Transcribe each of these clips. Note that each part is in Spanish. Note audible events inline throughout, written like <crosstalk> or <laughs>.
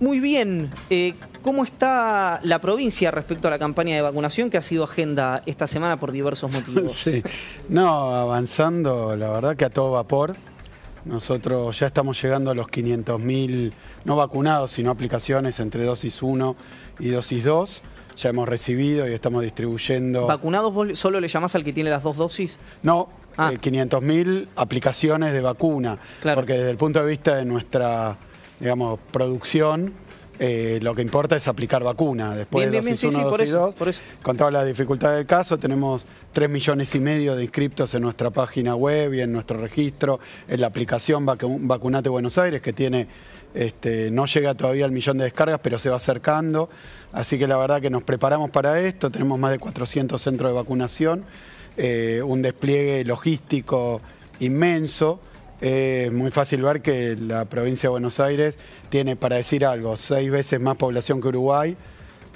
Muy bien. Eh, ¿Cómo está la provincia respecto a la campaña de vacunación que ha sido agenda esta semana por diversos motivos? <laughs> sí, no, avanzando, la verdad que a todo vapor. Nosotros ya estamos llegando a los 500.000 no vacunados, sino aplicaciones entre dosis 1 y dosis 2 ya hemos recibido y estamos distribuyendo. ¿Vacunados solo le llamás al que tiene las dos dosis? No, 500.000 ah. eh, aplicaciones de vacuna. Porque desde el punto de vista de nuestra digamos, producción, eh, lo que importa es aplicar vacuna. Después de dosis sí, eso, con las dificultades del caso, tenemos 3 millones y medio de inscriptos en nuestra página web y en nuestro registro, en la aplicación Vacunate Buenos Aires, que tiene este, no llega todavía al millón de descargas, pero se va acercando. Así que la verdad que nos preparamos para esto, tenemos más de 400 centros de vacunación, eh, un despliegue logístico inmenso es muy fácil ver que la provincia de Buenos Aires tiene, para decir algo, seis veces más población que Uruguay,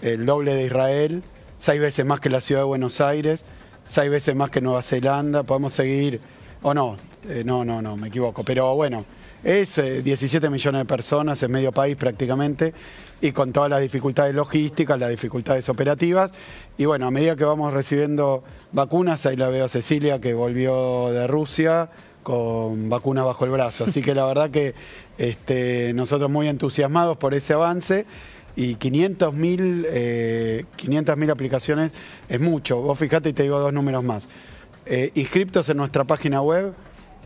el doble de Israel, seis veces más que la ciudad de Buenos Aires, seis veces más que Nueva Zelanda, podemos seguir, o no, eh, no, no, no, me equivoco, pero bueno, es 17 eh, millones de personas en medio país prácticamente y con todas las dificultades logísticas, las dificultades operativas. Y bueno, a medida que vamos recibiendo vacunas, ahí la veo a Cecilia que volvió de Rusia, con vacuna bajo el brazo. Así que la verdad que este, nosotros muy entusiasmados por ese avance y 500.000 eh, aplicaciones es mucho. Vos fijate y te digo dos números más. Eh, inscriptos en nuestra página web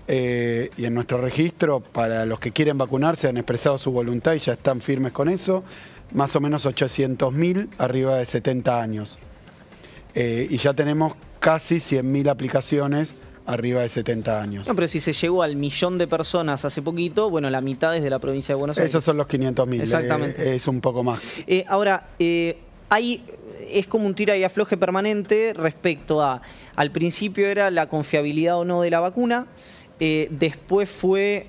eh, y en nuestro registro para los que quieren vacunarse, han expresado su voluntad y ya están firmes con eso, más o menos 800.000 arriba de 70 años. y ya tenemos casi 100.000 mil aplicaciones arriba de 70 años. No, pero si se llegó al millón de personas hace poquito, bueno, la mitad es de la provincia de Buenos Aires. Esos son los 500.000, Exactamente. Eh, es un poco más. Eh, ahora, eh, es como un tira y afloje permanente respecto a, al principio era la confiabilidad o no de la vacuna, después fue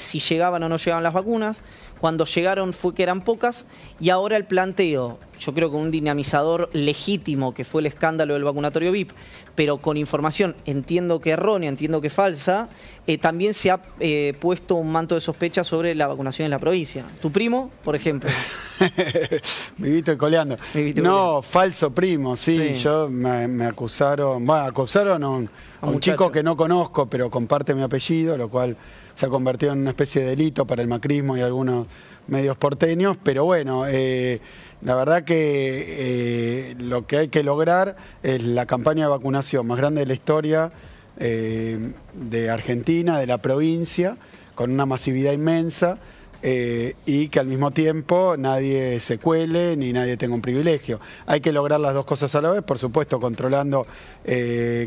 si llegaban o no llegaban las vacunas, cuando llegaron fue que eran pocas y ahora el planteo yo creo que un dinamizador legítimo que fue el escándalo del vacunatorio VIP, pero con información, entiendo que errónea, entiendo que falsa, eh, también se ha eh, puesto un manto de sospecha sobre la vacunación en la provincia. Tu primo, por ejemplo. <laughs> Vivito coleando. no, falso primo, sí. Yo me, acusaron, bueno, acusaron a un, chico que no conozco, pero comparte mi apellido, lo cual se ha convertido en una especie de delito para el macrismo y algunos medios porteños, pero bueno. Eh, la verdad que eh, lo que hay que lograr es la campaña de vacunación más grande de la historia eh, de Argentina, de la provincia, con una masividad inmensa. Eh, y que al mismo tiempo nadie se cuele ni nadie tenga un privilegio. Hay que lograr las dos cosas a la vez, por supuesto, controlando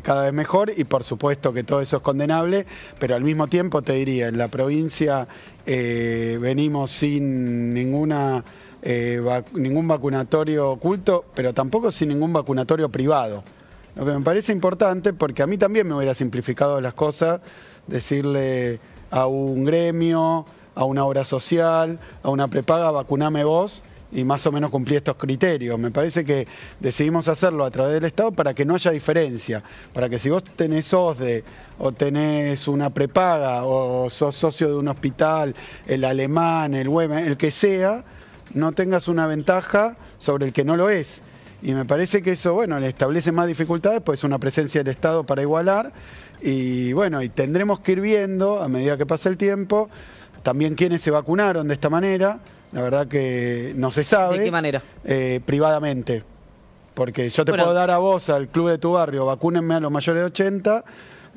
cada vez mejor y por supuesto que todo eso es condenable, pero al mismo tiempo te diría, en la provincia venimos sin ninguna eh, ningún vacunatorio oculto, pero tampoco sin ningún vacunatorio privado. Lo que me parece importante, porque a mí también me hubiera simplificado las cosas, decirle a un gremio, a una obra social, a una prepaga, vacuname vos, y más o menos cumplí estos criterios. Me parece que decidimos hacerlo a través del Estado para que no haya diferencia, para que si vos tenés OSDE o tenés una prepaga o sos socio de un hospital, el alemán, el web, el que sea, no tengas una ventaja sobre el que no lo es. Y me parece que eso, bueno, le establece más dificultades, pues una presencia del Estado para igualar. Y bueno, y tendremos que ir viendo a medida que pasa el tiempo también quienes se vacunaron de esta manera. La verdad que no se sabe. ¿De qué manera? Eh, privadamente. Porque yo te puedo dar a vos, al club de tu barrio, vacúnenme a los mayores de 80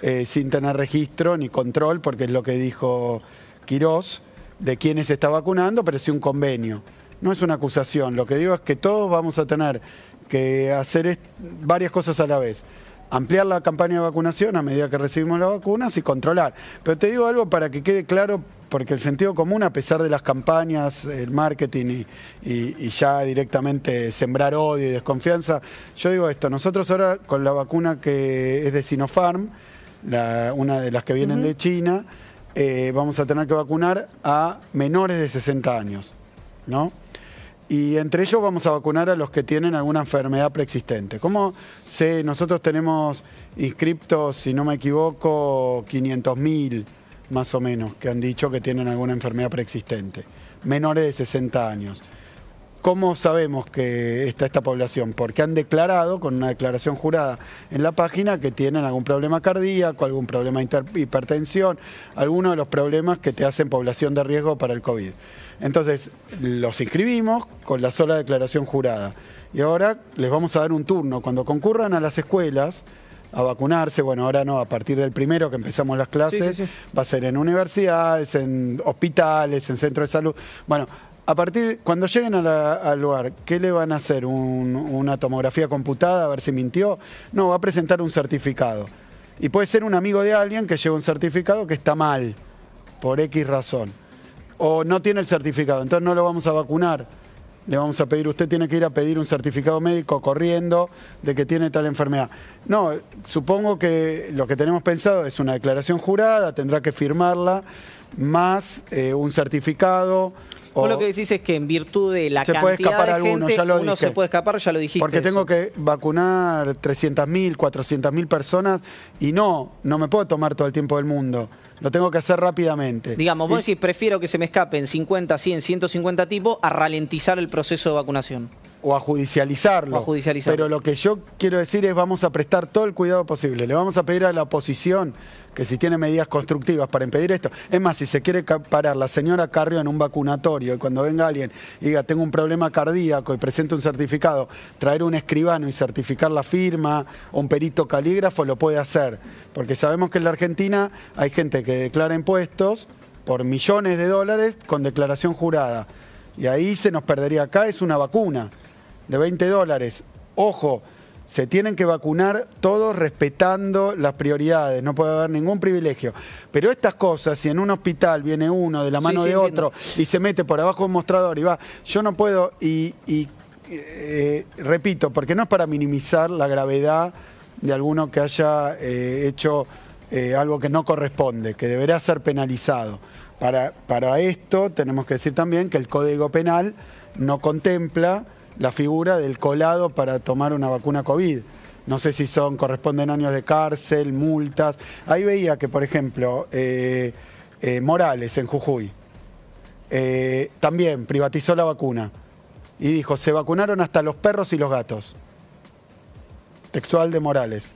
eh, sin tener registro ni control, porque es lo que dijo Quirós, de quiénes se está vacunando, pero es un convenio no es una acusación, lo que digo es que todos vamos a tener que hacer varias cosas a la vez. Ampliar la campaña de vacunación a medida que recibimos las vacunas y controlar. Pero te digo algo para que quede claro, porque el sentido común, a pesar de las campañas, el marketing y, ya directamente sembrar odio y desconfianza, yo digo esto, nosotros ahora con la vacuna que es de Sinopharm, una de las que vienen de China, eh, vamos a tener que vacunar a menores de 60 años, ¿no? y entre ellos vamos a vacunar a los que tienen alguna enfermedad preexistente. ¿Cómo sé nosotros tenemos inscriptos, si no me equivoco, 500.000 más o menos, que han dicho que tienen alguna enfermedad preexistente, menores de 60 años. ¿Cómo sabemos que está esta población? Porque han declarado, con una declaración jurada en la página, que tienen algún problema cardíaco, algún problema de hipertensión, algunos de los problemas que te hacen población de riesgo para el COVID. Entonces, los inscribimos con la sola declaración jurada. Y ahora les vamos a dar un turno. Cuando concurran a las escuelas a vacunarse, bueno, ahora no, a partir del primero que empezamos las clases, va a ser en universidades, en hospitales, en centros de salud. Bueno, a partir, cuando lleguen al lugar, ¿qué le van a hacer? ¿Una tomografía computada a ver si mintió? No, va a presentar un certificado. Y puede ser un amigo de alguien que lleva un certificado que está mal, por X razón o no tiene el certificado, entonces no lo vamos a vacunar. Le vamos a pedir, usted tiene que ir a pedir un certificado médico corriendo de que tiene tal enfermedad. No, supongo que lo que tenemos pensado es una declaración jurada, tendrá que firmarla, más eh, un certificado. Vos lo que decís es que en virtud de la se cantidad puede escapar de alguno, gente, ya lo uno se puede escapar, ya lo dijiste. Porque tengo que vacunar 300.000, 400.000 personas y no, no me puedo tomar todo el tiempo del mundo. Lo tengo que hacer rápidamente. Digamos, vos decís, prefiero que se me escapen 50, 100, 150 tipos a ralentizar el proceso de vacunación o a judicializarlo. Pero lo que yo quiero decir es vamos a prestar todo el cuidado posible. Le vamos a pedir a la oposición que si tiene medidas constructivas para impedir esto. Es más, si se quiere parar la señora Carrió en un vacunatorio y cuando venga alguien y diga tengo un problema cardíaco y presento un certificado, traer un escribano y certificar la firma o un perito calígrafo lo puede hacer. Porque sabemos que en la Argentina hay gente que declara impuestos por millones de dólares con declaración jurada. Y ahí se nos perdería acá, es una vacuna de 20 dólares. Ojo, se tienen que vacunar todos respetando las prioridades, no puede haber ningún privilegio. Pero estas cosas, si en un hospital viene uno de la mano de otro y se mete por abajo un mostrador y va, yo no puedo, y, eh, repito, porque no es para minimizar la gravedad de alguno que haya eh, hecho eh, algo que no corresponde, que deberá ser penalizado. Para, para esto tenemos que decir también que el Código Penal no contempla la figura del colado para tomar una vacuna COVID. No sé si son, corresponden años de cárcel, multas. Ahí veía que, por ejemplo, eh, eh, Morales en Jujuy eh, también privatizó la vacuna y dijo, se vacunaron hasta los perros y los gatos. Textual de Morales.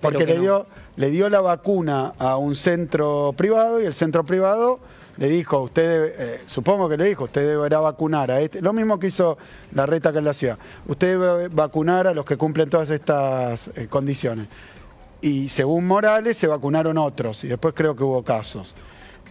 porque le, dio, le dio la vacuna a un centro privado y el centro privado le dijo, usted, eh, supongo que le dijo, usted deberá vacunar a este, lo mismo que hizo la reta que en la ciudad, usted debe vacunar a los que cumplen todas estas eh, condiciones. Y según Morales se vacunaron otros y después creo que hubo casos.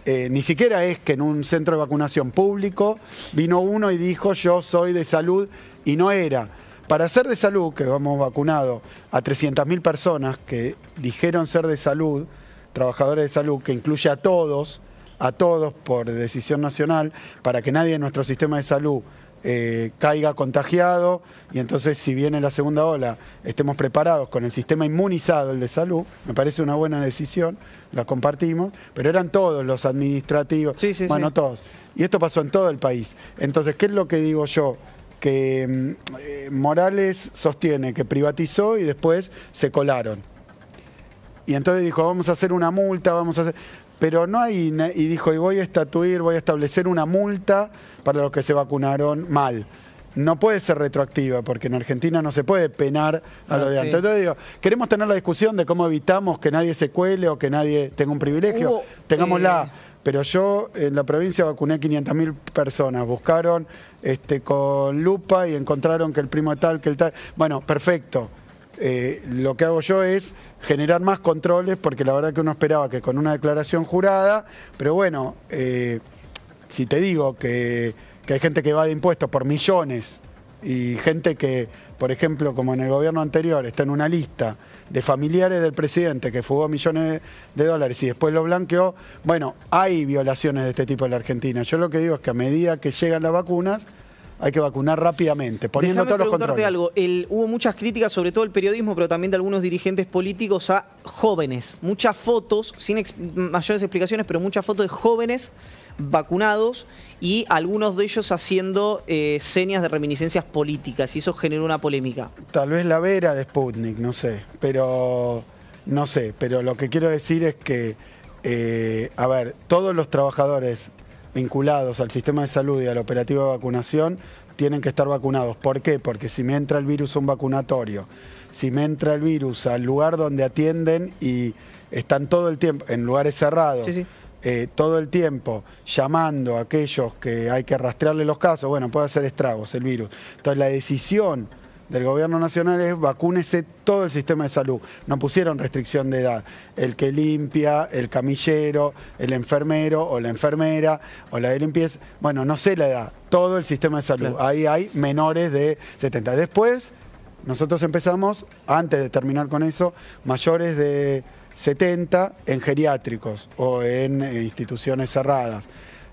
Eh, ni siquiera es que en un centro de vacunación público vino uno y dijo yo soy de salud y no era. Para ser de salud, que hemos vacunado a 300.000 personas que dijeron ser de salud, trabajadores de salud, que incluye a todos, a todos por decisión nacional para que nadie en nuestro sistema de salud eh, caiga contagiado y entonces si viene la segunda ola estemos preparados con el sistema inmunizado, el de salud, me parece una buena decisión, la compartimos, pero eran todos los administrativos, bueno, todos. Y esto pasó en todo el país. Entonces, ¿qué es lo que digo yo? Que mm, eh, Morales sostiene que privatizó y después se colaron. Y entonces dijo, vamos a hacer una multa, vamos a hacer pero no hay, y dijo, y voy a estatuir, voy a establecer una multa para los que se vacunaron mal. No puede ser retroactiva, porque en Argentina no se puede penar a ah, lo de antes. Entonces digo, queremos tener la discusión de cómo evitamos que nadie se cuele o que nadie tenga un privilegio. Tengamos Tengámosla. Eh, pero yo en la provincia vacuné 500.000 personas. Buscaron este, con lupa y encontraron que el primo tal, que el tal. Bueno, perfecto. Eh, lo que hago yo es generar más controles, porque la verdad que uno esperaba que con una declaración jurada, pero bueno, eh, si te digo que, que hay gente que va de impuestos por millones y gente que, por ejemplo, como en el gobierno anterior, está en una lista de familiares del presidente que fugó millones de dólares y después lo blanqueó, bueno, hay violaciones de este tipo en la Argentina. Yo lo que digo es que a medida que llegan las vacunas, hay que vacunar rápidamente, poniendo todos los controles. algo. hubo muchas críticas, sobre todo el periodismo, pero también de algunos dirigentes políticos a jóvenes. Muchas fotos, sin mayores explicaciones, pero muchas fotos de jóvenes vacunados y algunos de ellos haciendo eh, señas de reminiscencias políticas y eso generó una polémica. Tal vez la vera de Sputnik, no sé, pero no sé, pero lo que quiero decir es que, eh, a ver, todos los trabajadores vinculados al sistema de salud y al operativo de vacunación tienen que estar vacunados. ¿Por qué? Porque si me entra el virus a un vacunatorio, si me entra el virus al lugar donde atienden y están todo el tiempo en lugares cerrados. Eh, todo el tiempo llamando a aquellos que hay que rastrearle los casos, bueno, puede hacer estragos el virus. Entonces la decisión del gobierno nacional es vacúnese todo el sistema de salud. No pusieron restricción de edad. El que limpia, el camillero, el enfermero o la enfermera o la de limpieza. Bueno, no sé la edad. Todo el sistema de salud. Ahí hay menores de 70. Después, nosotros empezamos, antes de terminar con eso, mayores de 70 en geriátricos o en eh, instituciones cerradas.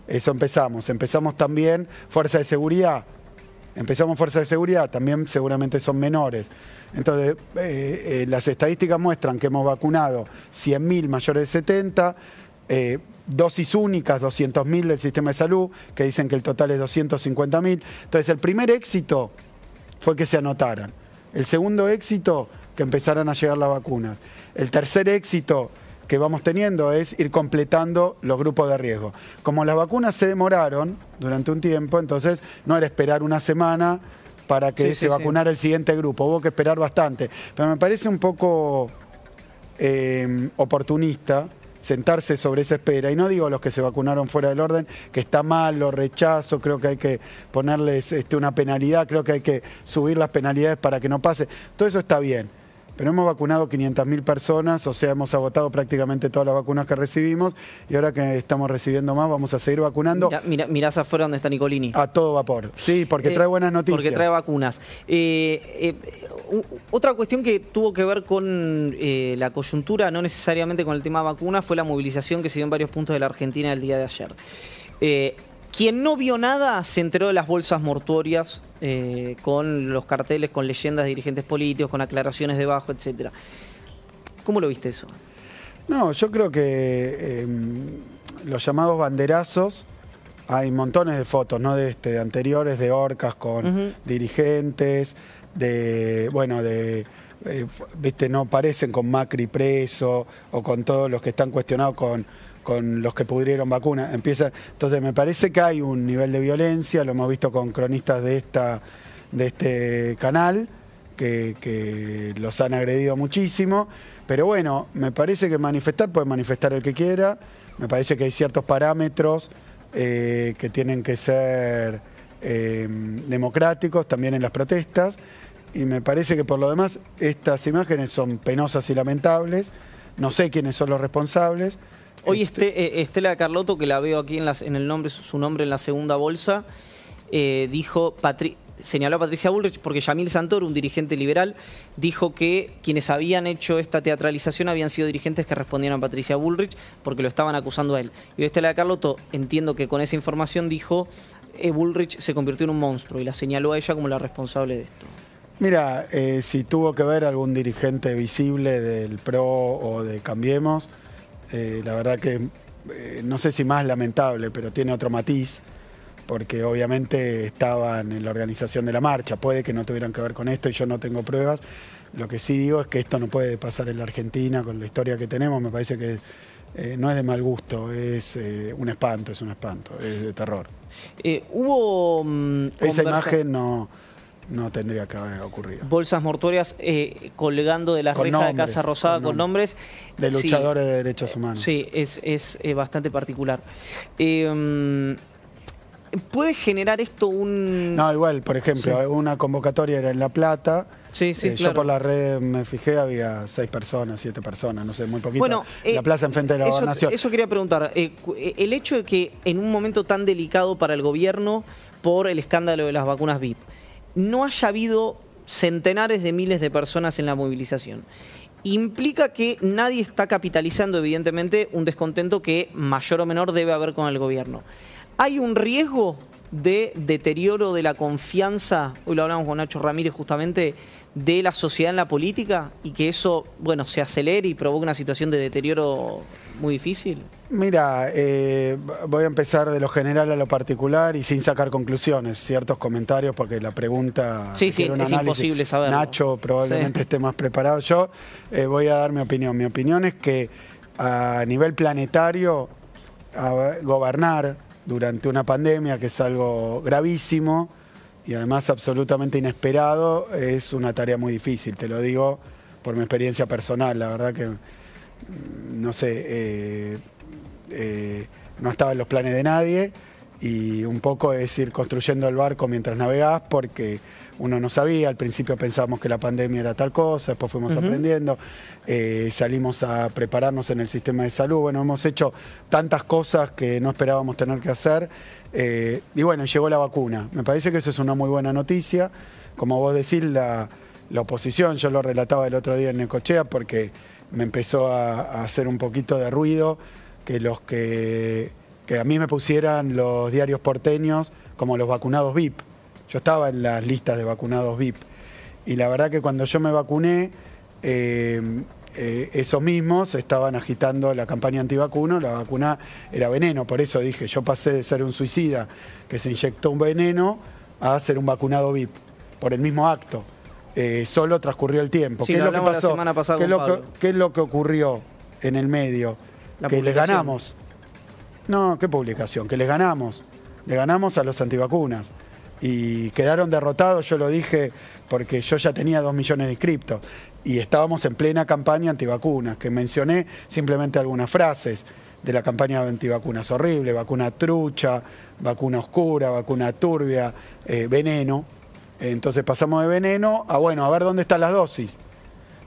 Eso empezamos. Empezamos también fuerza de seguridad, empezamos fuerzas de seguridad, también seguramente son menores. Entonces, eh, eh, las estadísticas muestran que hemos vacunado 100.000 mayores de 70, eh, dosis únicas 200.000 del sistema de salud, que dicen que el total es 250.000. Entonces, el primer éxito fue que se anotaran. El segundo éxito, que empezaran a llegar las vacunas. El tercer éxito que vamos teniendo es ir completando los grupos de riesgo. Como las vacunas se demoraron durante un tiempo, entonces no era esperar una semana para que se vacunara el siguiente grupo, hubo que esperar bastante. Pero me parece un poco eh, oportunista sentarse sobre esa espera. Y no digo a los que se vacunaron fuera del orden, que está mal, lo rechazo, creo que hay que ponerles este, una penalidad, creo que hay que subir las penalidades para que no pase. Todo eso está bien pero hemos vacunado 500.000 personas, o sea, hemos agotado prácticamente todas las vacunas que recibimos y ahora que estamos recibiendo más vamos a seguir vacunando. Mirá, mirá, mirás afuera donde está Nicolini. A todo vapor, sí, porque eh, trae buenas noticias. Porque trae vacunas. Eh, eh, otra cuestión que tuvo que ver con la coyuntura, no necesariamente con el tema vacuna, fue la movilización que se dio en varios puntos de la Argentina el día de ayer. Quien no vio nada se enteró de las bolsas mortuorias eh, con los carteles, con leyendas de dirigentes políticos, con aclaraciones debajo, etc. ¿Cómo lo viste eso? No, yo creo que em, los llamados banderazos, hay montones de fotos, ¿no? De, este, anteriores, de orcas con dirigentes, de, bueno, de, eh, viste, no parecen con Macri preso o con todos los que están cuestionados con con los que pudrieron vacunas. Empieza, entonces me parece que hay un nivel de violencia, lo hemos visto con cronistas de esta de este canal que, los han agredido muchísimo, pero bueno, me parece que manifestar puede manifestar el que quiera, me parece que hay ciertos parámetros eh, que tienen que ser em, democráticos también en las protestas y me parece que por lo demás estas imágenes son penosas y lamentables, no sé quiénes son los responsables. Hoy este, eh, Estela Carlotto, que la veo aquí en, el nombre, su nombre en la segunda bolsa, eh, dijo, Patri señaló a Patricia Bullrich porque Yamil Santoro, un dirigente liberal, dijo que quienes habían hecho esta teatralización habían sido dirigentes que respondieron a Patricia Bullrich porque lo estaban acusando a él. Y Estela Carlotto, entiendo que con esa información dijo, eh, Bullrich se convirtió en un monstruo y la señaló a ella como la responsable de esto. Mira, si tuvo que ver algún dirigente visible del PRO o de Cambiemos, eh, la verdad que eh, no sé si más lamentable, pero tiene otro matiz, porque obviamente estaban en la organización de la marcha, puede que no tuvieran que ver con esto y yo no tengo pruebas. Lo que sí digo es que esto no puede pasar en la Argentina con la historia que tenemos, me parece que eh, no es de mal gusto, es un espanto, es un espanto, es de terror. hubo... Mm, Esa imagen no no tendría que haber ocurrido. Bolsas mortuorias eh, colgando de las reja de Casa Rosada con, nombres. De luchadores de derechos humanos. Sí, es, eh, bastante particular. Em, ¿Puede generar esto un...? No, igual, por ejemplo, una convocatoria era en La Plata. Sí, sí, eh, Yo por la red me fijé, había seis personas, siete personas, no sé, muy poquito. Bueno, la plaza enfrente de la eso, Eso quería preguntar. el hecho de que en un momento tan delicado para el gobierno por el escándalo de las vacunas VIP, no haya habido centenares de miles de personas en la movilización. Implica que nadie está capitalizando, evidentemente, un descontento que mayor o menor debe haber con el gobierno. ¿Hay un riesgo de deterioro de la confianza, hoy lo hablamos con Nacho Ramírez justamente, de la sociedad en la política y que eso, bueno, se acelere y provoque una situación de deterioro muy difícil? Mira, eh, voy a empezar de lo general a lo particular y sin sacar conclusiones, ciertos comentarios, porque la pregunta sí, sí, es imposible saberlo. Nacho probablemente esté más preparado. Yo eh, voy a dar mi opinión. Mi opinión es que a nivel planetario, gobernar durante una pandemia, que es algo gravísimo y además absolutamente inesperado, es una tarea muy difícil, te lo digo por mi experiencia personal, la verdad que no sé, eh, eh, no estaba en los planes de nadie y un poco es ir construyendo el barco mientras navegás porque uno no sabía, al principio pensábamos que la pandemia era tal cosa, después fuimos aprendiendo, eh, salimos a prepararnos en el sistema de salud, bueno, hemos hecho tantas cosas que no esperábamos tener que hacer y bueno, llegó la vacuna, me parece que eso es una muy buena noticia, como vos decís, la, la oposición, yo lo relataba el otro día en Necochea porque me empezó a, hacer un poquito de ruido que los que, a mí me pusieran los diarios porteños como los vacunados VIP. Yo estaba en las listas de vacunados VIP. Y la verdad que cuando yo me vacuné, eh, eh, esos mismos estaban agitando la campaña antivacuno, la vacuna era veneno, por eso dije, yo pasé de ser un suicida que se inyectó un veneno a ser un vacunado VIP, por el mismo acto. Eh, solo transcurrió el tiempo. ¿Qué, es lo que pasó? ¿Qué, es lo que, ocurrió en el medio? que les ganamos. No, qué publicación, que les ganamos. Le ganamos a los antivacunas. Y quedaron derrotados, yo lo dije, porque yo ya tenía dos millones de inscriptos. Y estábamos en plena campaña antivacunas, que mencioné simplemente algunas frases de la campaña de antivacunas horrible, vacuna trucha, vacuna oscura, vacuna turbia, eh, veneno. Entonces pasamos de veneno a, bueno, a ver dónde están las dosis.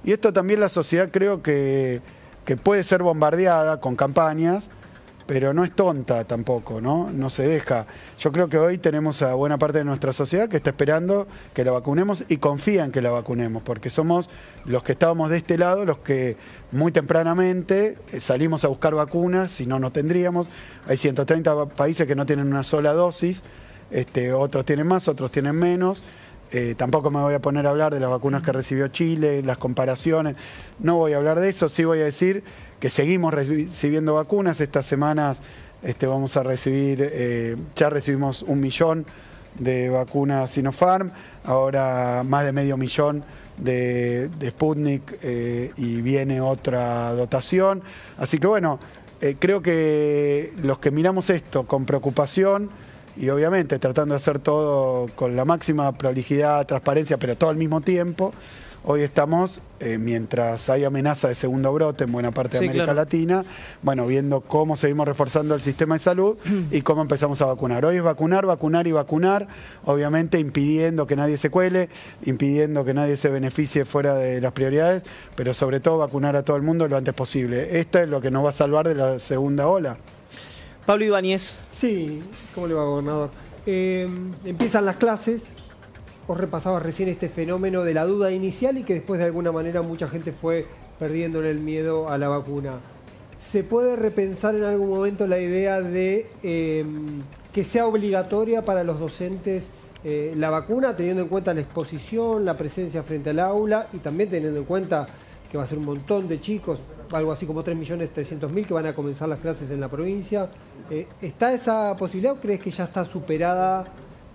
Y esto también la sociedad creo que, puede ser bombardeada con campañas, pero no es tonta tampoco, ¿no? No se deja. Yo creo que hoy tenemos a buena parte de nuestra sociedad que está esperando que la vacunemos y confía en que la vacunemos, porque somos los que estábamos de este lado, los que muy tempranamente eh, salimos a buscar vacunas, si no, no tendríamos. Hay 130 países que no tienen una sola dosis, este, otros tienen más, otros tienen menos. Eh, tampoco me voy a poner a hablar de las vacunas que recibió Chile, las comparaciones. No voy a hablar de eso. Sí voy a decir que seguimos recibiendo vacunas. Estas semanas este, vamos a recibir, eh, ya recibimos un millón de vacunas Sinopharm, ahora más de medio millón de, Sputnik eh, y viene otra dotación. Así que bueno, creo que los que miramos esto con preocupación, y obviamente tratando de hacer todo con la máxima prolijidad, transparencia, pero todo al mismo tiempo. Hoy estamos, eh, mientras hay amenaza de segundo brote en buena parte de América Latina, bueno, viendo cómo seguimos reforzando el sistema de salud y cómo empezamos a vacunar. Hoy es vacunar, vacunar y vacunar, obviamente impidiendo que nadie se cuele, impidiendo que nadie se beneficie fuera de las prioridades, pero sobre todo vacunar a todo el mundo lo antes posible. Esto es lo que nos va a salvar de la segunda ola. Pablo Ibáñez. Sí, ¿cómo le va, gobernador? Em, empiezan las clases. Os repasaba recién este fenómeno de la duda inicial y que después de alguna manera mucha gente fue en el miedo a la vacuna. ¿Se puede repensar en algún momento la idea de em, que sea obligatoria para los docentes eh, la vacuna, teniendo en cuenta la exposición, la presencia frente al aula y también teniendo en cuenta que va a ser un montón de chicos, algo así como 3.300.000 que van a comenzar las clases en la provincia. Eh, ¿Está esa posibilidad o crees que ya está superada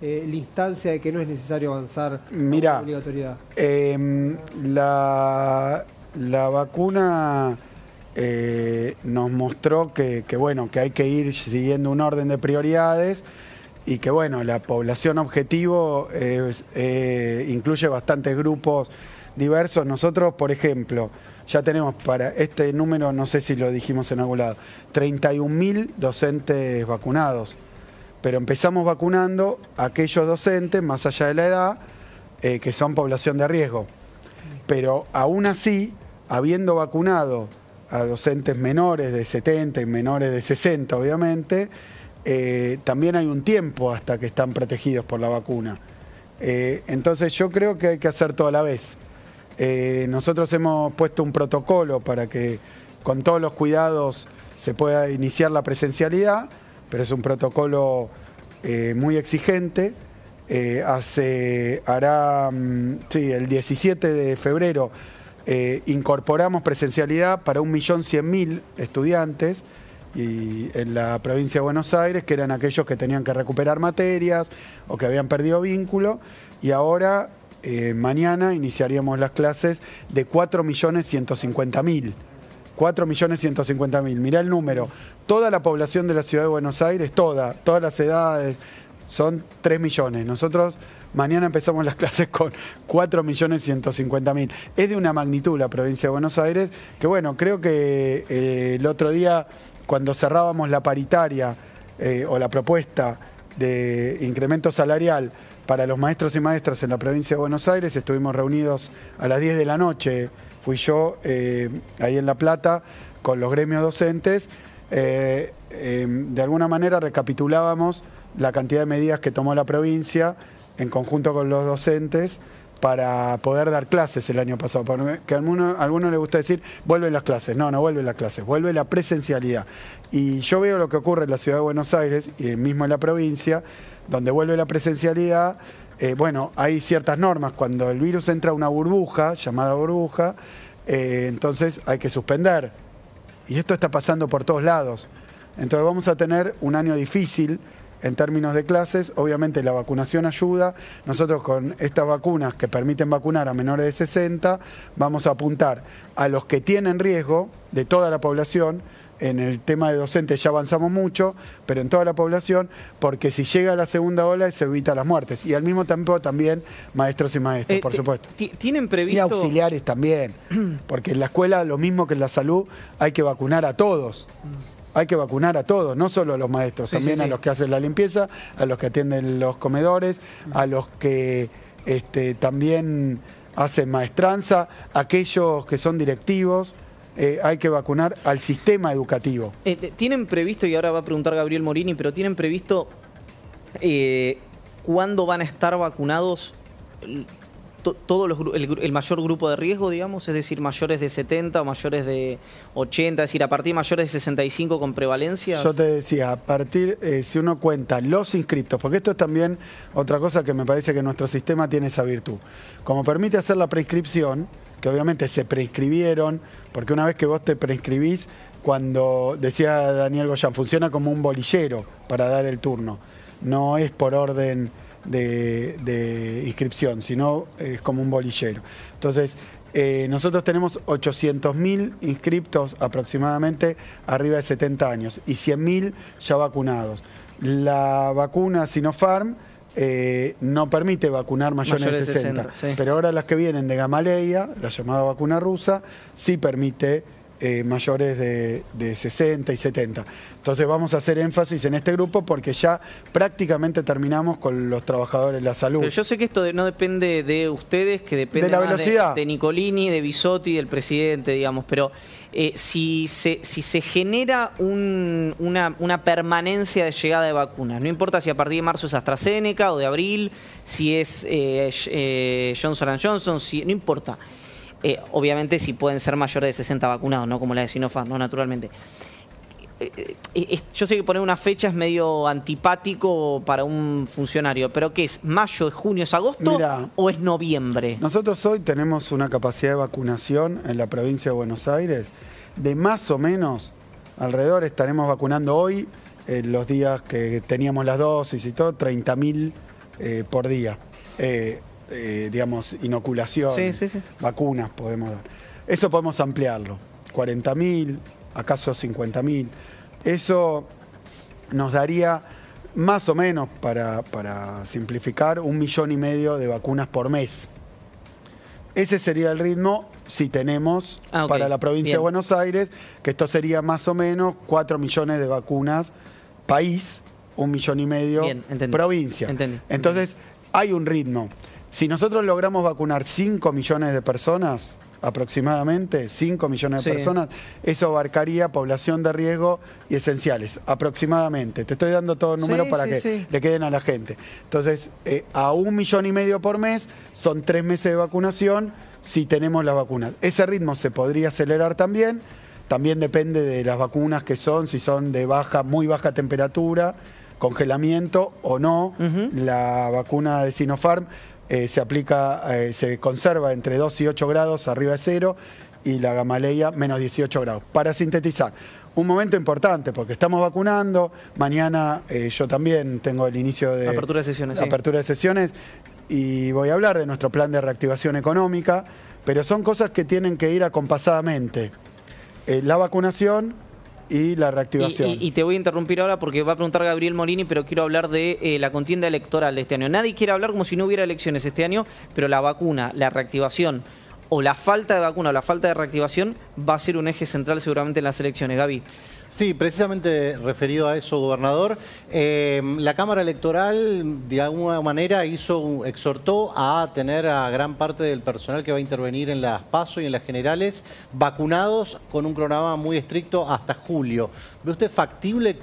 eh, la instancia de que no es necesario avanzar Mira, em, la obligatoriedad? la, vacuna eh, nos mostró que, bueno, que hay que ir siguiendo un orden de prioridades y que bueno, la población objetivo incluye bastantes grupos diversos. Nosotros, por ejemplo, ya tenemos para este número, no sé si lo dijimos en algún lado, 31.000 docentes vacunados. Pero empezamos vacunando a aquellos docentes, más allá de la edad, eh, que son población de riesgo. Pero aún así, habiendo vacunado a docentes menores de 70 y menores de 60, obviamente, eh, también hay un tiempo hasta que están protegidos por la vacuna. Eh, entonces yo creo que hay que hacer todo a la vez. Eh, nosotros hemos puesto un protocolo para que con todos los cuidados se pueda iniciar la presencialidad, pero es un protocolo eh, muy exigente. Eh, hace, hará, mm, sí, el 17 de febrero incorporamos presencialidad para 1.100.000 estudiantes y en la provincia de Buenos Aires, que eran aquellos que tenían que recuperar materias o que habían perdido vínculo, y ahora eh, mañana iniciaríamos las clases de 4.150.000. 4.150.000, mirá el número. Toda la población de la ciudad de Buenos Aires, toda, todas las edades, son 3 millones. Nosotros mañana empezamos las <laughs> clases con 4.150.000. Es de una magnitud la provincia de Buenos Aires, que bueno, creo que eh, el otro día, cuando cerrábamos la paritaria eh, o la propuesta de incremento salarial, para los maestros y maestras en la provincia de Buenos Aires. Estuvimos reunidos a las 10 de la noche, fui yo eh, ahí en La Plata, con los gremios docentes. Eh, em, de alguna manera recapitulábamos la cantidad de medidas que tomó la provincia en conjunto con los docentes para poder dar clases el año pasado. Que a algunos alguno le gusta decir, vuelven las clases. No, no vuelven las clases, vuelve la presencialidad. Y yo veo lo que ocurre en la ciudad de Buenos Aires y mismo en la provincia, donde vuelve la presencialidad, eh, bueno, hay ciertas normas. Cuando el virus entra a una burbuja, llamada burbuja, eh, entonces hay que suspender. Y esto está pasando por todos lados. Entonces vamos a tener un año difícil en términos de clases. Obviamente la vacunación ayuda. Nosotros con estas vacunas que permiten vacunar a menores de 60, vamos a apuntar a los que tienen riesgo de toda la población en el tema de docentes ya avanzamos mucho, pero en toda la población, porque si llega la segunda ola se evita las muertes. Y al mismo tiempo también maestros y maestros, eh, por supuesto. ¿Tienen previsto...? Y auxiliares también, <clears throat> porque en la escuela, lo mismo que en la salud, hay que vacunar a todos. Mm. Hay que vacunar a todos, no solo a los maestros, también a los que hacen la limpieza, a los que atienden los comedores, mm. a los que este, también hacen maestranza, aquellos que son directivos. Eh, hay que vacunar al sistema educativo. Eh, ¿Tienen previsto, y ahora va a preguntar Gabriel Morini, pero tienen previsto eh, cuándo van a estar vacunados todos los, el, mayor grupo de riesgo, digamos, es decir, mayores de 70 o mayores de 80, es decir, a partir de mayores de 65 con prevalencia. Yo te decía, a partir, si uno cuenta los inscriptos, porque esto es también otra cosa que me parece que nuestro sistema tiene esa virtud. Como permite hacer la prescripción, que obviamente se preinscribieron, porque una vez que vos te preinscribís, cuando decía Daniel Goyan, funciona como un bolillero para dar el turno, no es por orden de, inscripción, sino es como un bolillero. Entonces, eh, nosotros tenemos 800.000 inscriptos aproximadamente arriba de 70 años y 100.000 ya vacunados. La vacuna Sinopharm eh, no permite vacunar mayores, de 60. Pero ahora las que vienen de Gamaleya, la llamada vacuna rusa, sí permite eh, mayores de, 60 y 70. Entonces vamos a hacer énfasis en este grupo porque ya prácticamente terminamos con los trabajadores de la salud. Pero yo sé que esto no depende de ustedes, que depende de, Nicolini, de Bisotti, del presidente, digamos, pero eh, si, se, si se genera una, una permanencia de llegada de vacunas, no importa si a partir de marzo es AstraZeneca o de abril, si es eh, Johnson Johnson, si, no importa. Eh, obviamente si pueden ser mayores de 60 vacunados, no como la de Sinopharm, no naturalmente. Eh, eh, yo sé que poner una fecha es medio antipático para un funcionario, pero ¿qué es? ¿Mayo, junio, es agosto o es noviembre? Nosotros hoy tenemos una capacidad de vacunación en la provincia de Buenos Aires de más o menos alrededor, estaremos vacunando hoy, los días que teníamos las dosis y todo, 30.000 por día. Eh, digamos, inoculación, vacunas podemos dar. Eso podemos ampliarlo. 40.000, acaso 50.000. Eso nos daría más o menos, para, para, simplificar, un millón y medio de vacunas por mes. Ese sería el ritmo si tenemos ah, para la provincia de Buenos Aires, que esto sería más o menos 4 millones de vacunas país, un millón y medio provincia. Entonces, hay un ritmo. Si nosotros logramos vacunar 5 millones de personas, aproximadamente 5 millones de personas, eso abarcaría población de riesgo y esenciales, aproximadamente. Te estoy dando todo el número para que le queden a la gente. Entonces, eh, a un millón y medio por mes son tres meses de vacunación si tenemos las vacunas. Ese ritmo se podría acelerar también, también depende de las vacunas que son, si son de baja, muy baja temperatura, congelamiento o no, la vacuna de Sinopharm eh, se aplica, eh, se conserva entre 2 y 8 grados arriba de cero y la gamaleya menos 18 grados. Para sintetizar, un momento importante porque estamos vacunando, mañana eh, yo también tengo el inicio de... Apertura de sesiones. Apertura de sesiones y voy a hablar de nuestro plan de reactivación económica, pero son cosas que tienen que ir acompasadamente. la vacunación y la reactivación. Y, te voy a interrumpir ahora porque va a preguntar Gabriel Molini, pero quiero hablar de eh, la contienda electoral de este año. Nadie quiere hablar como si no hubiera elecciones este año, pero la vacuna, la reactivación o la falta de vacuna o la falta de reactivación va a ser un eje central seguramente en las elecciones, Gaby. Sí, precisamente referido a eso, gobernador, eh, la Cámara Electoral de alguna manera hizo, exhortó a tener a gran parte del personal que va a intervenir en las PASO y en las generales vacunados con un cronograma muy estricto hasta julio. ¿Ve usted factible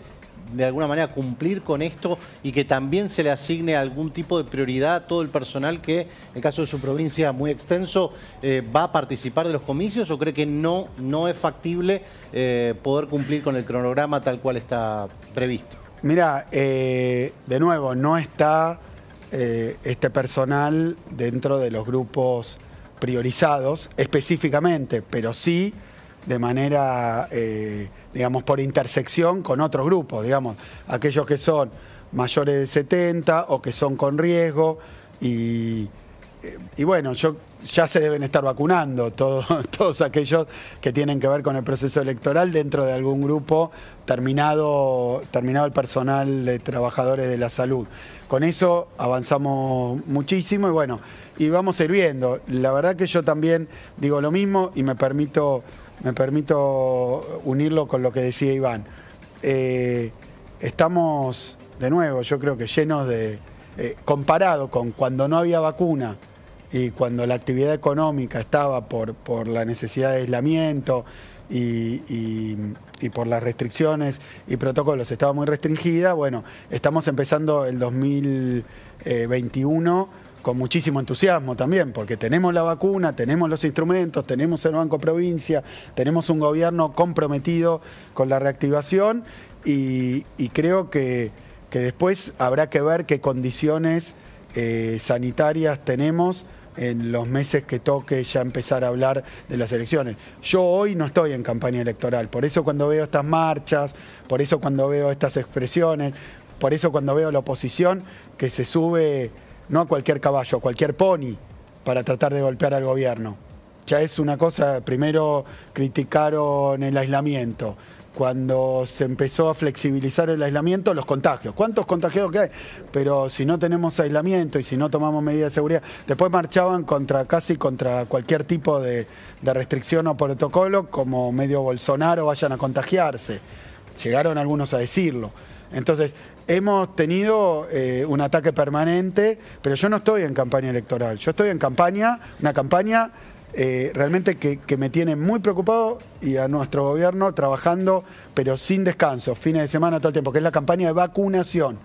de alguna manera cumplir con esto y que también se le asigne algún tipo de prioridad a todo el personal que, en el caso de su provincia muy extenso, eh, va a participar de los comicios o cree que no, no es factible eh, poder cumplir con el cronograma tal cual está previsto? Mira, eh, de nuevo, no está este personal dentro de los grupos priorizados específicamente, pero sí de manera, eh, digamos, por intersección con otros grupos, digamos, aquellos que son mayores de 70 o que son con riesgo eh, y, bueno, yo, ya se deben estar vacunando <laughs> todos, aquellos que tienen que ver con el proceso electoral dentro de algún grupo terminado, terminado el personal de trabajadores de la salud. Con eso avanzamos muchísimo y bueno, y vamos sirviendo. La verdad que yo también digo lo mismo y me permito me permito unirlo con lo que decía Iván. Eh, estamos, de nuevo, yo creo que llenos de... Eh, comparado con cuando no había vacuna y cuando la actividad económica estaba por, la necesidad de aislamiento y, por las restricciones y protocolos estaba muy restringida, bueno, estamos empezando el 2021 con muchísimo entusiasmo también, porque tenemos la vacuna, tenemos los instrumentos, tenemos el Banco Provincia, tenemos un gobierno comprometido con la reactivación y, creo que, que, después habrá que ver qué condiciones eh, sanitarias tenemos en los meses que toque ya empezar a hablar de las elecciones. Yo hoy no estoy en campaña electoral, por eso cuando veo estas marchas, por eso cuando veo estas expresiones, por eso cuando veo la oposición que se sube no a cualquier caballo, a cualquier pony, para tratar de golpear al gobierno. Ya es una cosa, primero criticaron el aislamiento, cuando se empezó a flexibilizar el aislamiento, los contagios. ¿Cuántos contagios que hay? Pero si no tenemos aislamiento y si no tomamos medidas de seguridad, después marchaban contra casi contra cualquier tipo de, de restricción o protocolo, como medio Bolsonaro vayan a contagiarse. Llegaron algunos a decirlo. Entonces, hemos tenido eh, un ataque permanente, pero yo no estoy en campaña electoral, yo estoy en campaña, una campaña eh, realmente que, me tiene muy preocupado y a nuestro gobierno trabajando, pero sin descanso, fines de semana todo el tiempo, que es la campaña de vacunación.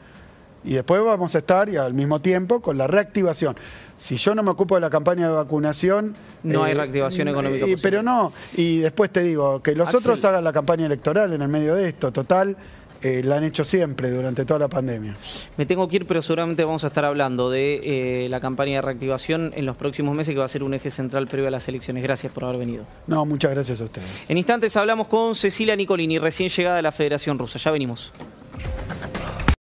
Y después vamos a estar y al mismo tiempo con la reactivación. Si yo no me ocupo de la campaña de vacunación... No hay eh, reactivación económica. pero no, y después te digo, que los otros hagan la campaña electoral en el medio de esto, total. Eh, la han hecho siempre durante toda la pandemia. Me tengo que ir, pero seguramente vamos a estar hablando de eh, la campaña de reactivación en los próximos meses, que va a ser un eje central previo a las elecciones. Gracias por haber venido. No, muchas gracias a ustedes. En instantes hablamos con Cecilia Nicolini, recién llegada de la Federación Rusa. Ya venimos.